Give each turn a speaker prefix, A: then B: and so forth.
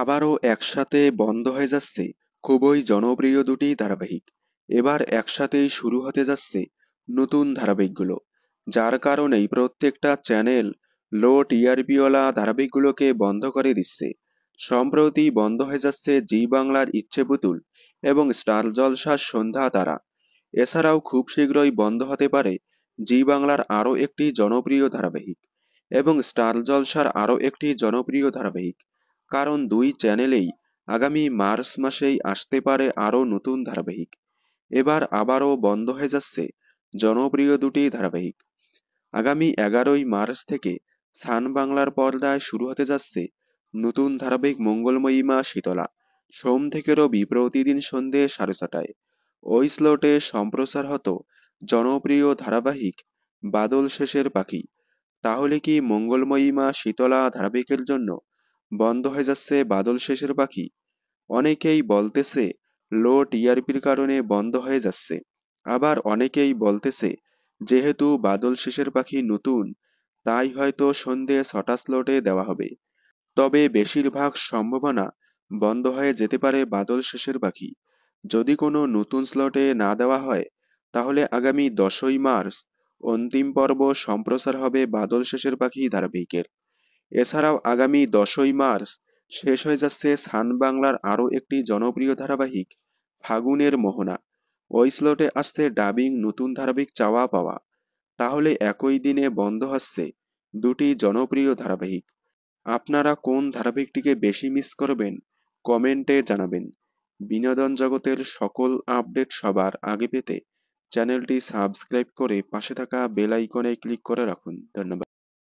A: আবারও একসাথে বন্ধ হয়ে যাচ্ছে খুবই জনপ্রিয় দুটি ধারাবাহিক এবার একসাথেই শুরু হতে যাচ্ছে নতুন ধারাবাহিকগুলো যার কারণেই প্রত্যেকটা চ্যানেল লো টিআরপিওয়ালা ধারাবাহিকগুলোকে বন্ধ করে দিচ্ছে সম্প্রতি বন্ধ হয়ে যাচ্ছে জি বাংলার ইচ্ছে পুতুল এবং স্টার জলসার সন্ধ্যা তারা এছাড়াও খুব শীঘ্রই বন্ধ হতে পারে জি বাংলার আরও একটি জনপ্রিয় ধারাবাহিক এবং স্টার জলসার আরও একটি জনপ্রিয় ধারাবাহিক কারণ দুই চ্যানেলেই আগামী মার্চ মাসেই আসতে পারে আরও নতুন ধারাবাহিক এবার আবারও বন্ধ হয়ে যাচ্ছে জনপ্রিয় দুটি ধারাবাহিক আগামী এগারোই মার্চ থেকে সান বাংলার পর্দায় শুরু হতে যাচ্ছে নতুন ধারাবাহিক মঙ্গলময়ী মা শীতলা সোম থেকে রবি প্রতিদিন সন্ধে সাড়ে ছটায় ওই স্লটে সম্প্রচার হতো জনপ্রিয় ধারাবাহিক বাদল শেষের পাখি তাহলে কি মঙ্গলময়ী মা শীতলা ধারাবাহিকের জন্য বন্ধ হয়ে যাচ্ছে বাদল শেষের পাখি অনেকেই বলতেছে লো টিআরপির e কারণে বন্ধ হয়ে যাচ্ছে আবার অনেকেই বলতেছে যেহেতু বাদল শেষের পাখি নতুন তাই হয়তো সন্ধে ছটা স্লটে দেওয়া হবে তবে বেশিরভাগ সম্ভাবনা বন্ধ হয়ে যেতে পারে বাদল শেষের পাখি যদি কোনো নতুন স্লটে না দেওয়া হয় তাহলে আগামী দশই মার্চ অন্তিম পর্ব সম্প্রচার হবে বাদল শেষের পাখি ধারাবাহিকের এছাড়াও আগামী দশই মার্চ শেষ হয়ে যাচ্ছে সান বাংলার আরও একটি জনপ্রিয় ধারাবাহিক ফাগুনের মোহনা ওই স্লটে আসছে ডাবিং নতুন ধারাবাহিক চাওয়া পাওয়া তাহলে একই দিনে বন্ধ হচ্ছে দুটি জনপ্রিয় ধারাবাহিক আপনারা কোন ধারাবাহিকটিকে বেশি মিস করবেন কমেন্টে জানাবেন বিনোদন জগতের সকল আপডেট সবার আগে পেতে চ্যানেলটি সাবস্ক্রাইব করে পাশে থাকা বেল আইকনে ক্লিক করে রাখুন ধন্যবাদ